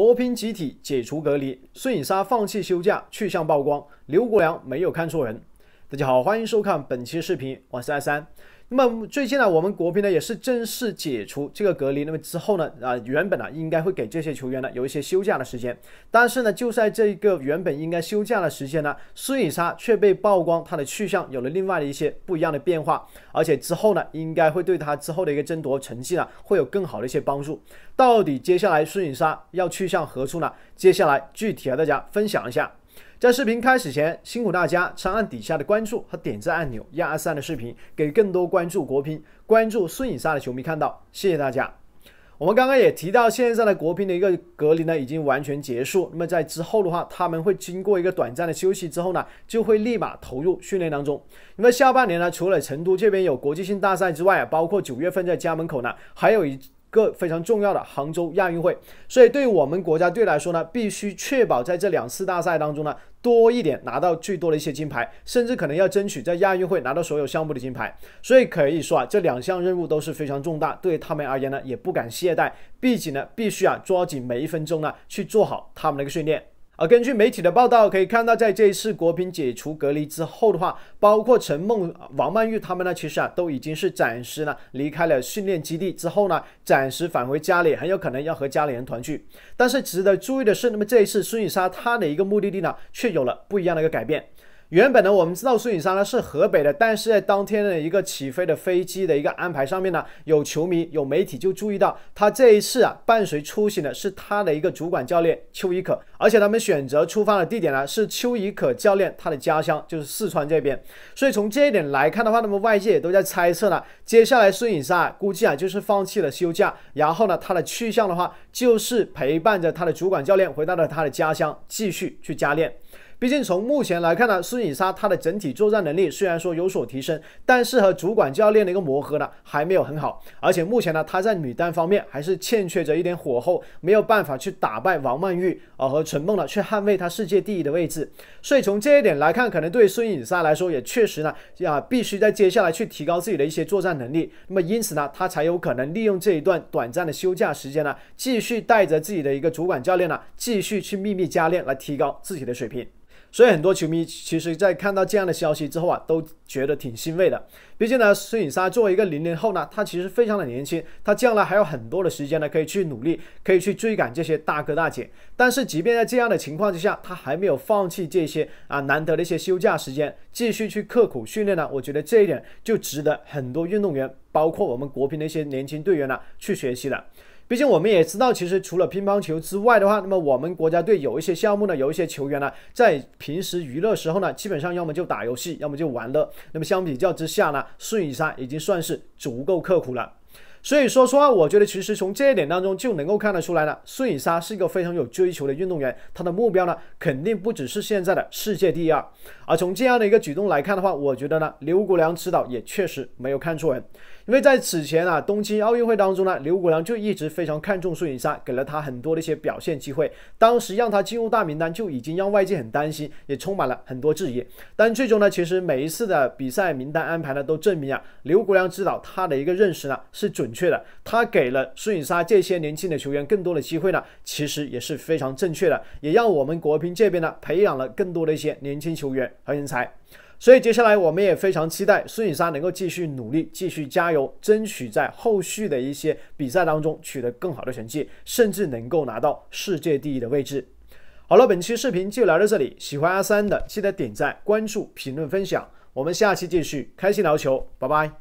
国乒集体解除隔离，孙颖莎放弃休假去向曝光，刘国梁没有看错人。大家好，欢迎收看本期视频，我是阿三。那么最近呢，我们国乒呢也是正式解除这个隔离。那么之后呢，啊原本呢应该会给这些球员呢有一些休假的时间，但是呢就在这个原本应该休假的时间呢，孙颖莎却被曝光她的去向有了另外的一些不一样的变化，而且之后呢应该会对她之后的一个争夺成绩呢会有更好的一些帮助。到底接下来孙颖莎要去向何处呢？接下来具体和大家分享一下。在视频开始前，辛苦大家长按底下的关注和点赞按钮，让阿三的视频给更多关注国乒、关注孙颖莎的球迷看到。谢谢大家。我们刚刚也提到，现在的国乒的一个隔离呢已经完全结束。那么在之后的话，他们会经过一个短暂的休息之后呢，就会立马投入训练当中。因为下半年呢，除了成都这边有国际性大赛之外啊，包括九月份在家门口呢，还有一。个非常重要的杭州亚运会，所以对我们国家队来说呢，必须确保在这两次大赛当中呢，多一点拿到最多的一些金牌，甚至可能要争取在亚运会拿到所有项目的金牌。所以可以说啊，这两项任务都是非常重大，对他们而言呢，也不敢懈怠，毕竟呢，必须啊抓紧每一分钟呢去做好他们的一个训练。而根据媒体的报道，可以看到，在这一次国乒解除隔离之后的话，包括陈梦、王曼玉他们呢，其实啊都已经是暂时呢离开了训练基地，之后呢暂时返回家里，很有可能要和家里人团聚。但是值得注意的是，那么这一次孙颖莎她的一个目的地呢，却有了不一样的一个改变。原本呢，我们知道孙颖莎呢是河北的，但是在当天的一个起飞的飞机的一个安排上面呢，有球迷、有媒体就注意到，他这一次啊，伴随出行的是他的一个主管教练邱贻可，而且他们选择出发的地点呢，是邱贻可教练他的家乡，就是四川这边。所以从这一点来看的话，那么外界也都在猜测呢，接下来孙颖莎估计啊就是放弃了休假，然后呢，他的去向的话，就是陪伴着他的主管教练回到了他的家乡，继续去加练。毕竟从目前来看呢，孙颖莎她的整体作战能力虽然说有所提升，但是和主管教练的一个磨合呢还没有很好，而且目前呢她在女单方面还是欠缺着一点火候，没有办法去打败王曼玉啊和陈梦呢去捍卫她世界第一的位置。所以从这一点来看，可能对孙颖莎来说也确实呢啊必须在接下来去提高自己的一些作战能力。那么因此呢，她才有可能利用这一段短暂的休假时间呢，继续带着自己的一个主管教练呢继续去秘密加练来提高自己的水平。所以很多球迷其实在看到这样的消息之后啊，都觉得挺欣慰的。毕竟呢，孙颖莎作为一个零零后呢，她其实非常的年轻，她将来还有很多的时间呢，可以去努力，可以去追赶这些大哥大姐。但是即便在这样的情况之下，她还没有放弃这些啊难得的一些休假时间，继续去刻苦训练呢。我觉得这一点就值得很多运动员，包括我们国乒的一些年轻队员呢，去学习的。毕竟我们也知道，其实除了乒乓球之外的话，那么我们国家队有一些项目呢，有一些球员呢，在平时娱乐时候呢，基本上要么就打游戏，要么就玩乐。那么相比较之下呢，孙颖莎已经算是足够刻苦了。所以说实话，我觉得其实从这一点当中就能够看得出来呢，孙颖莎是一个非常有追求的运动员，他的目标呢，肯定不只是现在的世界第二。而从这样的一个举动来看的话，我觉得呢，刘国梁指导也确实没有看错人。因为在此前啊，东京奥运会当中呢，刘国梁就一直非常看重孙颖莎，给了他很多的一些表现机会。当时让他进入大名单，就已经让外界很担心，也充满了很多质疑。但最终呢，其实每一次的比赛名单安排呢，都证明啊，刘国梁指导他的一个认识呢是准确的。他给了孙颖莎这些年轻的球员更多的机会呢，其实也是非常正确的，也让我们国乒这边呢培养了更多的一些年轻球员和人才。所以接下来我们也非常期待孙颖莎能够继续努力，继续加油，争取在后续的一些比赛当中取得更好的成绩，甚至能够拿到世界第一的位置。好了，本期视频就聊到这里，喜欢阿三的记得点赞、关注、评论、分享，我们下期继续开心聊球，拜拜。